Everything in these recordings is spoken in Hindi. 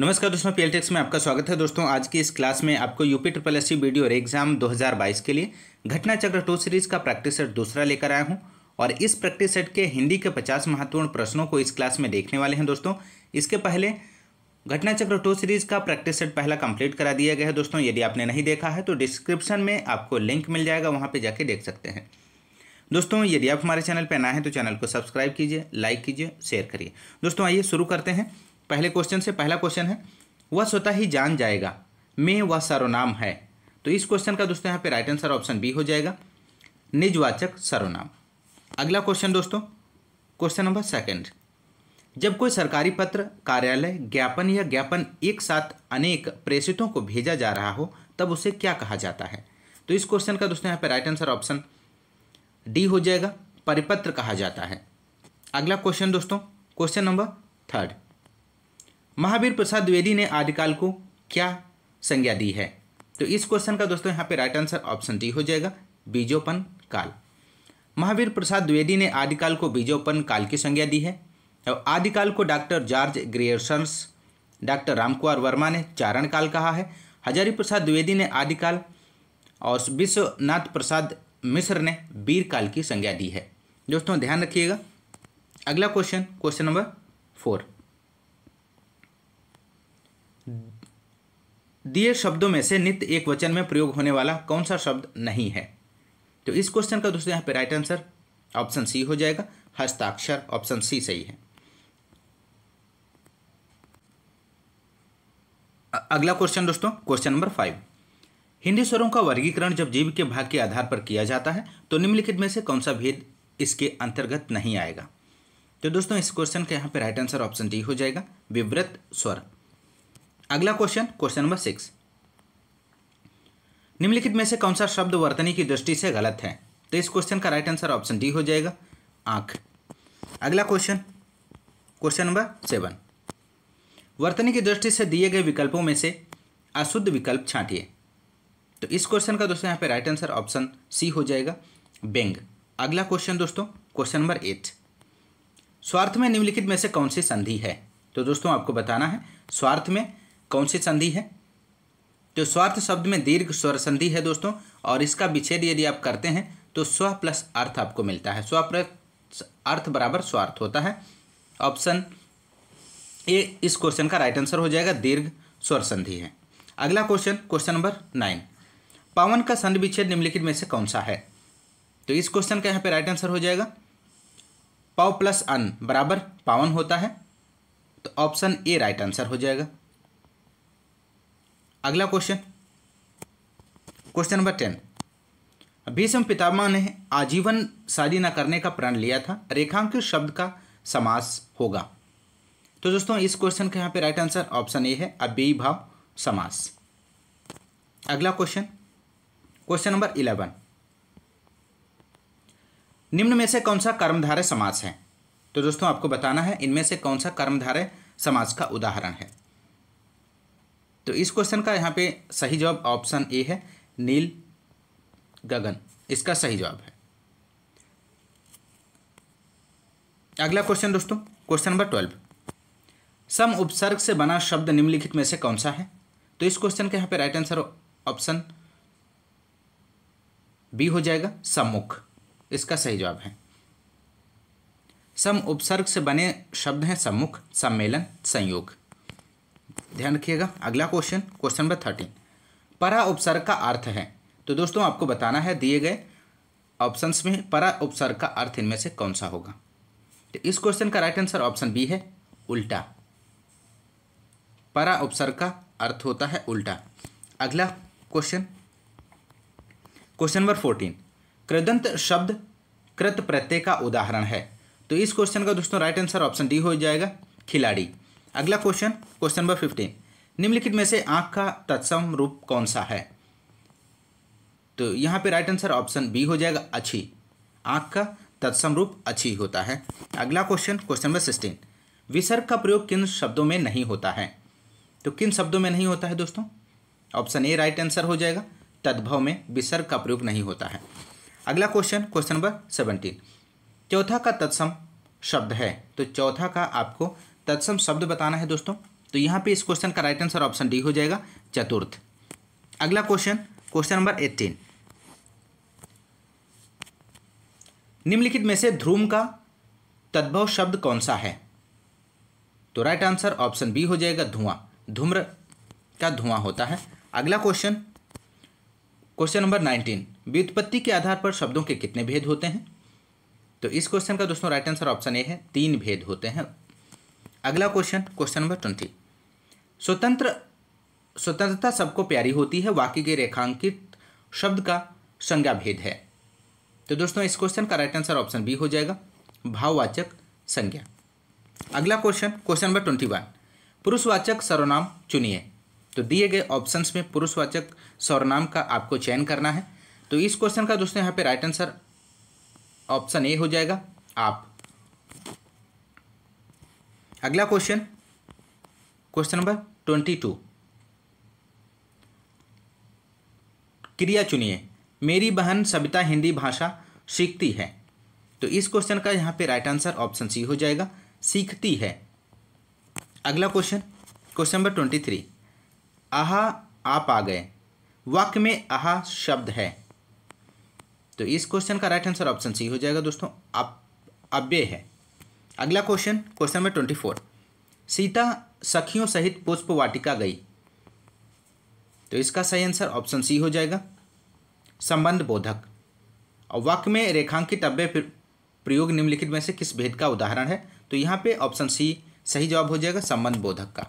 नमस्कार दोस्तों पीएलटेक्स में आपका स्वागत है दोस्तों आज की इस क्लास में आपको यूपी ट्रिपल एस वीडियो और एग्जाम 2022 के लिए घटना चक्र टू सीरीज का प्रैक्टिस सेट दूसरा लेकर आया हूं और इस प्रैक्टिस सेट के हिंदी के 50 महत्वपूर्ण प्रश्नों को इस क्लास में देखने वाले हैं दोस्तों इसके पहले घटना चक्र टू सीरीज का प्रैक्टिस सेट पहला कंप्लीट करा दिया गया है दोस्तों यदि आपने नहीं देखा है तो डिस्क्रिप्शन में आपको लिंक मिल जाएगा वहाँ पर जाके देख सकते हैं दोस्तों यदि आप हमारे चैनल पर ना है तो चैनल को सब्सक्राइब कीजिए लाइक कीजिए शेयर करिए दोस्तों आइए शुरू करते हैं पहले क्वेश्चन से पहला क्वेश्चन है वह स्वतः ही जान जाएगा मे वह सर्वनाम है तो इस क्वेश्चन का दोस्तों यहाँ पे राइट आंसर ऑप्शन बी हो जाएगा निजवाचक सर्वनाम अगला क्वेश्चन दोस्तों क्वेश्चन नंबर सेकंड जब कोई सरकारी पत्र कार्यालय ज्ञापन या ज्ञापन एक साथ अनेक प्रेषितों को भेजा जा रहा हो तब उसे क्या कहा जाता है तो इस क्वेश्चन का दोस्तों यहाँ पे राइट आंसर ऑप्शन डी हो जाएगा परिपत्र कहा जाता है अगला क्वेश्चन दोस्तों question number third Mahavir Prasad Dwivedi ने आदिकाल को क्या संज्ञा दी है तो इस क्वेश्चन का दोस्तों यहाँ पे राइट आंसर ऑप्शन डी हो जाएगा बीजोपन काल महावीर प्रसाद द्विवेदी ने आदिकाल को बीजोपन काल की संज्ञा दी है और आदिकाल को doctor George Grierson's doctor Ramkumar Verma ने चारण काल कहा है हजारी प्रसाद द्विवेदी ने आदिकाल और विश्वनाथ प्रसाद मिश्र ने वीर काल की संज्ञा दी है दोस्तों ध्यान रखिएगा अगला क्वेश्चन क्वेश्चन नंबर फोर दिए शब्दों में से नित्य एक वचन में प्रयोग होने वाला कौन सा शब्द नहीं है तो इस क्वेश्चन का दोस्तों यहाँ पे राइट आंसर ऑप्शन सी हो जाएगा हस्ताक्षर ऑप्शन सी सही है अगला क्वेश्चन दोस्तों क्वेश्चन नंबर फाइव हिंदी स्वरों का वर्गीकरण जब जीव के भाग के आधार पर किया जाता है तो निम्नलिखित में से कौन सा भेद इसके अंतर्गत नहीं आएगा तो दोस्तों इस क्वेश्चन का यहाँ पे राइट आंसर ऑप्शन डी हो जाएगा विवृत स्वर अगला क्वेश्चन क्वेश्चन नंबर सिक्स निम्नलिखित में से कौन सा शब्द वर्तनी की दृष्टि से गलत है तो इस क्वेश्चन का राइट आंसर ऑप्शन डी हो जाएगा आंख अगला क्वेश्चन क्वेश्चन नंबर सेवन वर्तनी की दृष्टि से दिए गए विकल्पों में से अशुद्ध विकल्प छांटिए तो इस क्वेश्चन का दोस्तों यहाँ पे राइट आंसर ऑप्शन सी हो जाएगा बेंग अगला क्वेश्चन दोस्तों क्वेश्चन नंबर एट स्वार्थ में निम्नलिखित में से कौन सी संधि है तो दोस्तों आपको बताना है स्वार्थ में कौन सी संधि है तो स्वार्थ शब्द में दीर्घ स्वर संधि है दोस्तों और इसका विच्छेद यदि आप करते हैं तो स्व प्लस अर्थ आपको मिलता है स्व प्लस अर्थ बराबर स्वार्थ होता है ऑप्शन ए इस क्वेश्चन का राइट आंसर हो जाएगा दीर्घ स्वर संधि है अगला क्वेश्चन क्वेश्चन नंबर नाइन पावन का संधि विच्छेद निम्नलिखित में से कौन सा है तो इस क्वेश्चन का यहाँ पे राइट आंसर हो जाएगा पाव प्लस अन बराबर पावन होता है तो ऑप्शन ए राइट आंसर हो जाएगा अगला question question number ten Bhishma Pitamah ने आजीवन शादी न करने का प्रण लिया था रेखांकित शब्द का समास होगा तो दोस्तों इस क्वेश्चन का यहाँ पे राइट आंसर ऑप्शन ए है भाव समास अगला क्वेश्चन क्वेश्चन नंबर इलेवन निम्न में से कौन सा कर्मधारय समास है तो दोस्तों आपको बताना है इनमें से कौन सा कर्मधारय समास का उदाहरण है तो इस क्वेश्चन का यहाँ पे सही जवाब ऑप्शन ए है नील गगन इसका सही जवाब है अगला क्वेश्चन दोस्तों क्वेश्चन नंबर ट्वेल्व सम उपसर्ग से बना शब्द निम्नलिखित में से कौन सा है तो इस क्वेश्चन का यहाँ पे राइट आंसर ऑप्शन बी हो जाएगा सम्मुख इसका सही जवाब है सम उपसर्ग से बने शब्द हैं सम्मुख सम्मेलन संयोग ध्यान रखिएगा अगला क्वेश्चन क्वेश्चन नंबर थर्टीन परा उपसर्ग का अर्थ है तो दोस्तों आपको बताना है दिए गए ऑप्शंस में परा उपसर्ग का अर्थ इनमें से कौन सा होगा तो इस क्वेश्चन का राइट आंसर ऑप्शन बी है उल्टा परा उपसर्ग का अर्थ होता है उल्टा अगला क्वेश्चन क्वेश्चन नंबर फोर्टीन कृदंत शब्द कृत प्रत्यय का उदाहरण है तो इस क्वेश्चन का दोस्तों राइट आंसर ऑप्शन डी हो जाएगा खिलाड़ी अगला क्वेश्चन क्वेश्चन नंबर फिफ्टीन निम्नलिखित में से आंख का तत्सम रूप कौन सा है तो यहाँ पे राइट आंसर ऑप्शन बी हो जाएगा अच्छी आंख का तत्सम रूप अच्छी होता है अगला क्वेश्चन क्वेश्चन नंबर सिक्सटीन विसर्ग का प्रयोग किन शब्दों में नहीं होता है तो किन शब्दों में नहीं होता है दोस्तों ऑप्शन ए राइट आंसर हो जाएगा तद्भव में विसर्ग का प्रयोग नहीं होता है अगला क्वेश्चन क्वेश्चन नंबर सेवनटीन चौथा का तत्सम शब्द है तो चौथा का आपको तत्सम शब्द बताना है दोस्तों तो यहाँ पे इस क्वेश्चन का राइट आंसर ऑप्शन डी हो जाएगा चतुर्थ अगला क्वेश्चन क्वेश्चन नंबर एट्टीन निम्नलिखित में से ध्रुम का तद्भव शब्द कौन सा है तो राइट आंसर ऑप्शन बी हो जाएगा धुआं धूम्र का धुआं होता है अगला क्वेश्चन क्वेश्चन नंबर नाइनटीन व्युत्पत्ति के आधार पर शब्दों के कितने भेद होते हैं तो इस क्वेश्चन का दोस्तों राइट आंसर ऑप्शन ए है तीन भेद होते हैं अगला क्वेश्चन क्वेश्चन नंबर ट्वेंटी स्वतंत्र स्वतंत्रता सबको प्यारी होती है वाक्य के रेखांकित शब्द का संज्ञा भेद है तो दोस्तों इस क्वेश्चन का राइट आंसर ऑप्शन बी हो जाएगा भाववाचक संज्ञा अगला question question number twenty one पुरुषवाचक सर्वनाम चुनिए तो दिए गए ऑप्शंस में पुरुषवाचक सर्वनाम का आपको चयन करना है तो इस क्वेश्चन का दोस्तों यहाँ पे राइट आंसर ऑप्शन ए हो जाएगा आप अगला question question number twenty two क्रिया चुनिए मेरी बहन सविता हिंदी भाषा सीखती है तो इस क्वेश्चन का यहाँ पे राइट आंसर ऑप्शन सी हो जाएगा सीखती है अगला question question number twenty three आहा आप आ गए वाक्य में आहा शब्द है तो इस क्वेश्चन का राइट आंसर ऑप्शन सी हो जाएगा दोस्तों आप अव्यय है अगला question question number twenty four Sita सखियों सहित पुष्प वाटिका गई तो इसका सही आंसर ऑप्शन सी हो जाएगा संबंध बोधक और वाक्य में रेखांकित अव्य प्रयोग निम्नलिखित में से किस भेद का उदाहरण है तो यहाँ पे ऑप्शन सी सही जवाब हो जाएगा संबंध बोधक का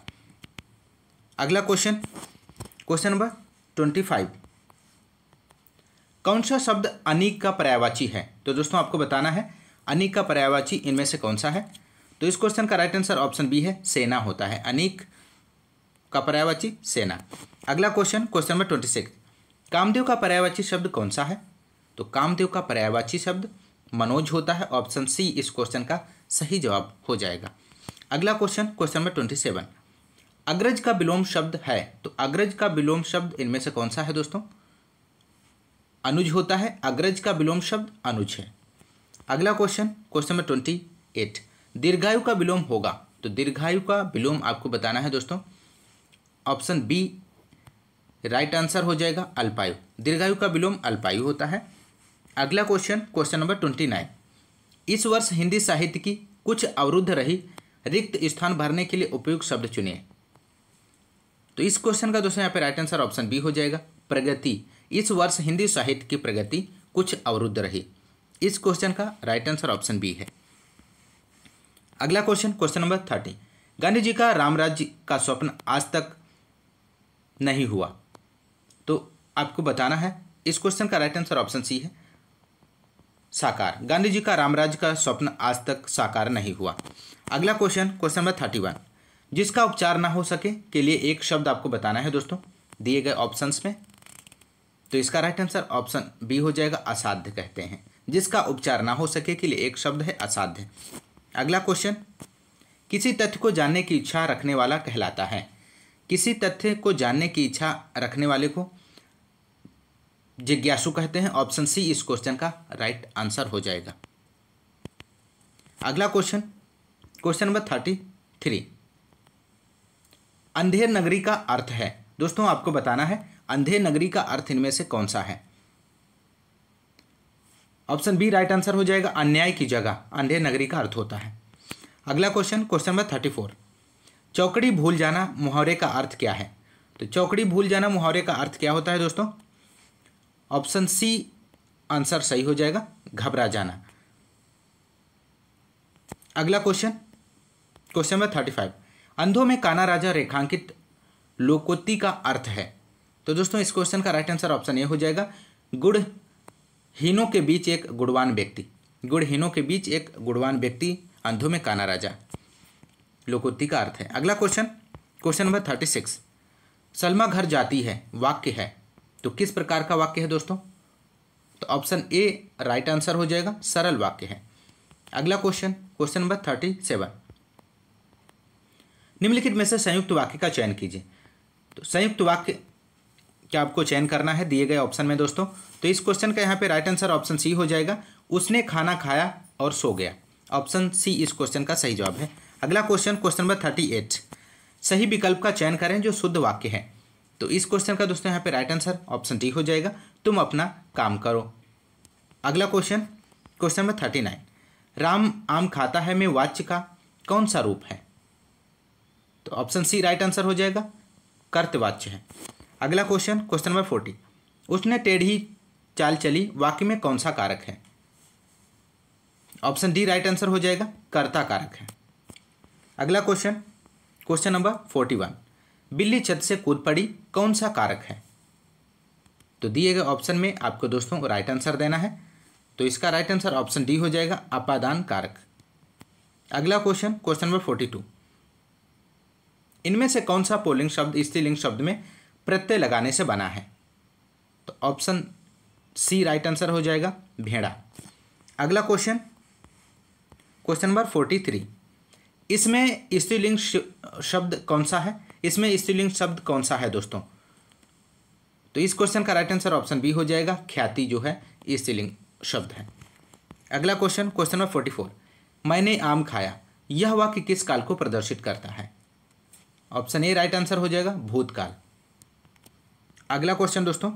अगला question question number twenty five कौन सा शब्द अनिक का पर्यावाची है तो दोस्तों आपको बताना है अनेक का पर्यायवाची इनमें से कौन सा है तो इस क्वेश्चन का राइट आंसर ऑप्शन बी है सेना होता है अनेक का पर्यायवाची सेना अगला question question number twenty six Kamdev का पर्यायवाची शब्द कौन सा है तो कामदेव का पर्यायवाची शब्द मनोज होता है ऑप्शन सी इस क्वेश्चन का सही जवाब हो जाएगा अगला question question number twenty seven अग्रज का विलोम शब्द है तो अग्रज का विलोम शब्द इनमें से कौन सा है दोस्तों अनुज होता है अग्रज का विलोम शब्द अनुज है अगला question question number twenty eight दीर्घायु का विलोम होगा तो दीर्घायु का विलोम आपको बताना है दोस्तों ऑप्शन बी राइट आंसर हो जाएगा अल्पायु दीर्घायु का विलोम अल्पायु होता है अगला question question number twenty nine इस वर्ष हिंदी साहित्य की कुछ अवरुद्ध रही रिक्त स्थान भरने के लिए उपयुक्त शब्द चुनिए तो इस क्वेश्चन का दोस्तों यहाँ पे राइट आंसर ऑप्शन बी हो जाएगा प्रगति इस वर्ष हिंदी साहित्य की प्रगति कुछ अवरुद्ध रही इस क्वेश्चन का राइट आंसर ऑप्शन बी है अगला question question number thirty Gandhi ji का राम राज्य का स्वप्न आज तक नहीं हुआ तो आपको बताना है इस क्वेश्चन का राइट आंसर ऑप्शन सी है साकार गांधी जी का रामराज्य का स्वप्न आज तक साकार नहीं हुआ अगला question question number thirty one जिसका उपचार ना हो सके के लिए एक शब्द आपको बताना है दोस्तों दिए गए ऑप्शंस में तो इसका राइट आंसर ऑप्शन बी हो जाएगा असाध्य कहते हैं जिसका उपचार ना हो सके के लिए एक शब्द है असाध्य अगला क्वेश्चन किसी तथ्य को जानने की इच्छा रखने वाला कहलाता है किसी तथ्य को जानने की इच्छा रखने वाले को जिज्ञासु कहते हैं ऑप्शन सी इस क्वेश्चन का राइट आंसर हो जाएगा अगला question question number thirty three अंधेर नगरी का अर्थ है दोस्तों आपको बताना है अंधेर नगरी का अर्थ इनमें से कौन सा है ऑप्शन बी राइट आंसर हो जाएगा अन्याय की जगह अंधे नगरी का अर्थ होता है अगला question question number thirty four चौकड़ी भूल जाना मुहावरे का अर्थ क्या है तो चौकड़ी भूल जाना मुहावरे का अर्थ क्या होता है दोस्तों ऑप्शन सी आंसर सही हो जाएगा घबरा जाना अगला question question number thirty five अंधों में काना राजा रेखांकित लोकोत्ती का अर्थ है तो दोस्तों इस क्वेश्चन का राइट आंसर ऑप्शन ए हो जाएगा गुड़ हीनों के बीच एक गुणवान व्यक्ति गुड़हीनों के बीच एक गुणवान व्यक्ति अंधों में काना राजा लोकोत्ति का अर्थ है अगला question question number thirty six Salma घर जाती है वाक्य है तो किस प्रकार का वाक्य है दोस्तों तो ऑप्शन ए राइट आंसर हो जाएगा सरल वाक्य है अगला question question number thirty seven निम्नलिखित में से संयुक्त वाक्य का चयन कीजिए तो संयुक्त वाक्य क्या आपको चयन करना है दिए गए ऑप्शन में दोस्तों तो इस क्वेश्चन का यहाँ पे राइट आंसर ऑप्शन सी हो जाएगा उसने खाना खाया और सो गया ऑप्शन सी इस क्वेश्चन का सही जवाब है अगला question question number thirty eight सही विकल्प का चयन करें जो शुद्ध वाक्य है तो इस क्वेश्चन का दोस्तों यहाँ पे राइट आंसर ऑप्शन डी हो जाएगा तुम अपना काम करो अगला question question number thirty nine Ram आम खाता है में वाच्य का कौन सा रूप है तो ऑप्शन सी राइट आंसर हो जाएगा कर्तवाच्य है अगला क्वेश्चन क्वेश्चन नंबर फोर्टी उसने टेढ़ी चाल चली वाक्य में कौन सा कारक है ऑप्शन डी राइट आंसर हो जाएगा कर्ता कारक है अगला question question number forty one बिल्ली छत से कूद पड़ी कौन सा कारक है तो दिए गए ऑप्शन में आपको दोस्तों राइट आंसर देना है तो इसका राइट आंसर ऑप्शन डी हो जाएगा अपादान कारक अगला question question number forty two इनमें से कौन सा पोलिंग शब्द स्त्रीलिंग शब्द में प्रत्यय लगाने से बना है तो ऑप्शन सी राइट आंसर हो जाएगा भेड़ा अगला question question number forty three इसमें स्त्रीलिंग शब्द कौन सा है इसमें स्त्रीलिंग शब्द कौन सा है दोस्तों तो इस क्वेश्चन का राइट आंसर ऑप्शन बी हो जाएगा ख्याति जो है स्त्रीलिंग शब्द है अगला question question number forty four मैंने आम खाया यह वाक्य किस काल को प्रदर्शित करता है ऑप्शन ए राइट आंसर हो जाएगा भूतकाल अगला क्वेश्चन दोस्तों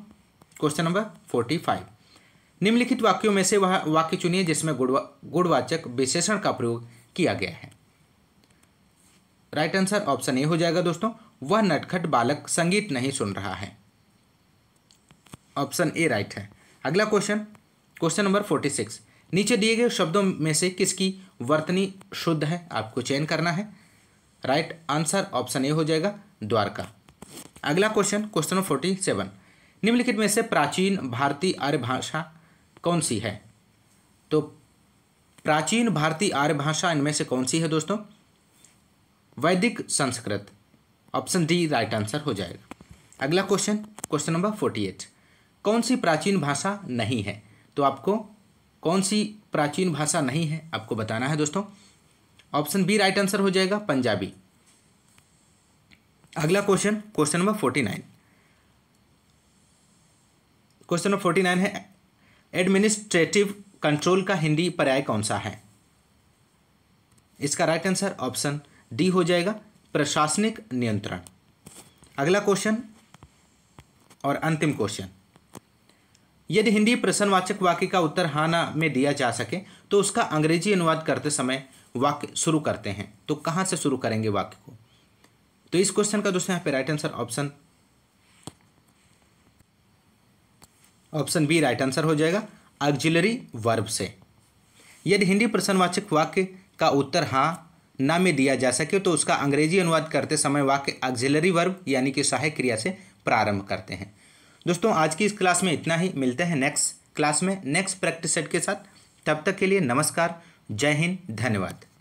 क्वेश्चन नंबर फोर्टी फाइव निम्नलिखित वाक्यों में से वह वाक्य चुनिए जिसमें गुड़वा गुणवाचक विशेषण का प्रयोग किया गया है राइट आंसर ऑप्शन ए हो जाएगा दोस्तों वह नटखट बालक संगीत नहीं सुन रहा है ऑप्शन ए राइट है अगला question question number forty six नीचे दिए गए शब्दों में से किसकी वर्तनी शुद्ध है आपको चयन करना है राइट आंसर ऑप्शन ए हो जाएगा द्वारका अगला question question number forty seven निम्नलिखित में से प्राचीन भारतीय आर्य भाषा कौन सी है तो प्राचीन भारतीय आर्य भाषा इनमें से कौन सी है दोस्तों वैदिक Sanskrit option D right answer हो जाएगा अगला question question number forty eight कौन सी प्राचीन भाषा नहीं है तो आपको कौन सी प्राचीन भाषा नहीं है आपको बताना है दोस्तों ऑप्शन बी राइट आंसर हो जाएगा पंजाबी अगला question question number forty nine question number forty nine है एडमिनिस्ट्रेटिव कंट्रोल का हिंदी पर्याय कौन सा है इसका राइट आंसर ऑप्शन डी हो जाएगा प्रशासनिक नियंत्रण अगला क्वेश्चन और अंतिम क्वेश्चन यदि हिंदी प्रश्नवाचक वाक्य का उत्तर हाना में दिया जा सके तो उसका अंग्रेजी अनुवाद करते समय वाक्य शुरू करते हैं तो कहाँ से शुरू करेंगे वाक्य को तो इस क्वेश्चन का दोस्तों यहाँ पे right answer option option B right answer हो जाएगा ऑक्जिलरी वर्ब से यदि हिंदी प्रश्नवाचक वाक्य का उत्तर हाँ ना में दिया जा सके तो उसका अंग्रेजी अनुवाद करते समय वाक्य ऑक्जिलरी वर्ब यानी कि सहायक क्रिया से प्रारंभ करते हैं दोस्तों आज की इस क्लास में इतना ही मिलते हैं नेक्स्ट क्लास में नेक्स्ट प्रैक्टिस सेट के साथ तब तक के लिए नमस्कार जय हिंद धन्यवाद